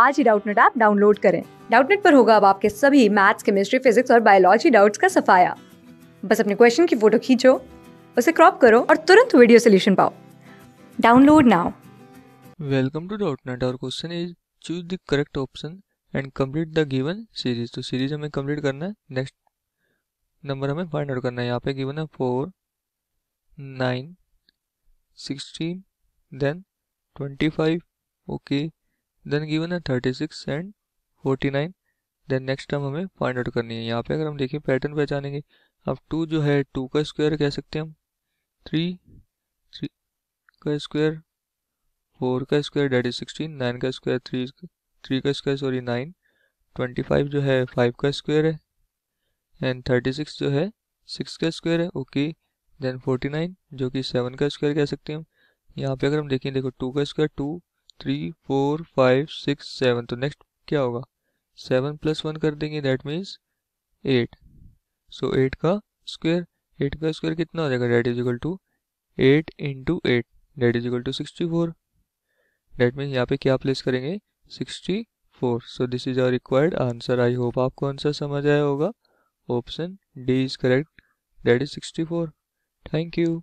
आज ही Doubtnut app download करें डाउटनेट पर होगा अब आपके सभी मैथ्स केमिस्ट्री फिजिक्स और बायोलॉजी डाउट्स का सफाया बस अपने क्वेश्चन की फोटो खींचो उसे क्रॉप करो और तुरंत वीडियो सोल्यूशन पाओ download now welcome to Doubtnut और question is choose the correct option and complete the given series तो सीरीज हमें कंप्लीट करना है नेक्स्ट नंबर हमें फाइंड आउट करना है यहाँ पे गिवन है four nine sixteen then twenty five okay then given है thirty six and forty nine then next term हमें फाइंड आउट करनी है यहाँ पे अगर हम देखें पैटर्न पहचानेंगे अब टू जो है टू का स्क्वायर कह सकते हैं हम थ्री थ्री का स्क्वायर फोर का square that is sixteen nine का स्क्वायर थ्री थ्री का square sorry nine twenty five जो है फाइव का स्क्वायर है एंड थर्टी सिक्स जो है सिक्स का स्क्वायर है ओके देन फोर्टी नाइन जो कि सेवन का स्क्वायर कह सकते हैं हम यहाँ पे अगर हम देखें देखो टू का square two three four five six seven तो नेक्स्ट क्या होगा सेवन प्लस वन कर देंगे that means eight so eight का स्क्वायर एट का स्क्वायर कितना हो जाएगा that is equal to eight into eight that is equal to sixty four that means यहाँ पे क्या प्लेस करेंगे sixty four so this is our required answer I hope आपको आंसर समझ आया होगा option D is correct that is sixty four thank you